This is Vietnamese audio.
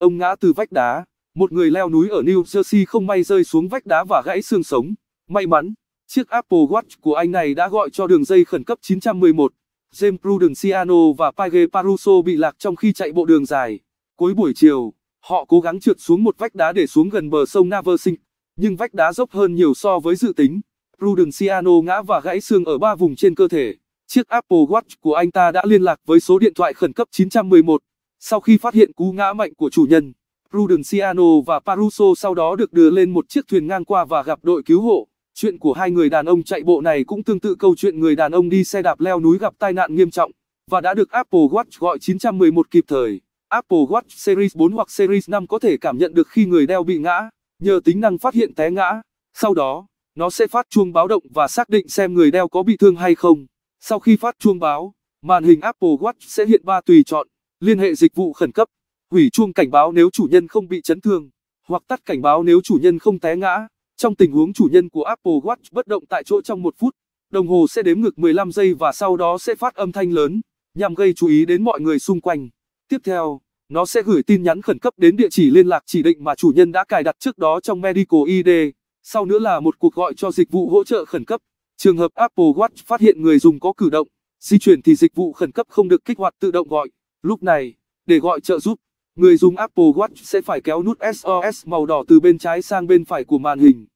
Ông ngã từ vách đá, một người leo núi ở New Jersey không may rơi xuống vách đá và gãy xương sống. May mắn, chiếc Apple Watch của anh này đã gọi cho đường dây khẩn cấp 911. James Prudenciano và Paige Paruso bị lạc trong khi chạy bộ đường dài. Cuối buổi chiều, họ cố gắng trượt xuống một vách đá để xuống gần bờ sông Naversink, nhưng vách đá dốc hơn nhiều so với dự tính. Prudenciano ngã và gãy xương ở ba vùng trên cơ thể. Chiếc Apple Watch của anh ta đã liên lạc với số điện thoại khẩn cấp 911. Sau khi phát hiện cú ngã mạnh của chủ nhân, Prudenciano và Paruso sau đó được đưa lên một chiếc thuyền ngang qua và gặp đội cứu hộ. Chuyện của hai người đàn ông chạy bộ này cũng tương tự câu chuyện người đàn ông đi xe đạp leo núi gặp tai nạn nghiêm trọng và đã được Apple Watch gọi 911 kịp thời. Apple Watch Series 4 hoặc Series 5 có thể cảm nhận được khi người đeo bị ngã, nhờ tính năng phát hiện té ngã. Sau đó, nó sẽ phát chuông báo động và xác định xem người đeo có bị thương hay không. Sau khi phát chuông báo, màn hình Apple Watch sẽ hiện ba tùy chọn liên hệ dịch vụ khẩn cấp, hủy chuông cảnh báo nếu chủ nhân không bị chấn thương, hoặc tắt cảnh báo nếu chủ nhân không té ngã. Trong tình huống chủ nhân của Apple Watch bất động tại chỗ trong một phút, đồng hồ sẽ đếm ngược 15 giây và sau đó sẽ phát âm thanh lớn, nhằm gây chú ý đến mọi người xung quanh. Tiếp theo, nó sẽ gửi tin nhắn khẩn cấp đến địa chỉ liên lạc chỉ định mà chủ nhân đã cài đặt trước đó trong Medical ID, sau nữa là một cuộc gọi cho dịch vụ hỗ trợ khẩn cấp. Trường hợp Apple Watch phát hiện người dùng có cử động, di chuyển thì dịch vụ khẩn cấp không được kích hoạt tự động gọi. Lúc này, để gọi trợ giúp, người dùng Apple Watch sẽ phải kéo nút SOS màu đỏ từ bên trái sang bên phải của màn hình.